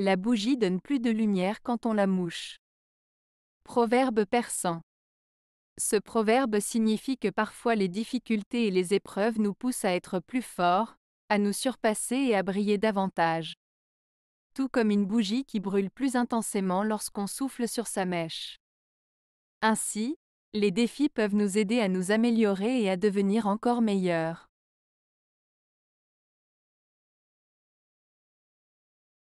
La bougie donne plus de lumière quand on la mouche. Proverbe persan. Ce proverbe signifie que parfois les difficultés et les épreuves nous poussent à être plus forts, à nous surpasser et à briller davantage. Tout comme une bougie qui brûle plus intensément lorsqu'on souffle sur sa mèche. Ainsi, les défis peuvent nous aider à nous améliorer et à devenir encore meilleurs.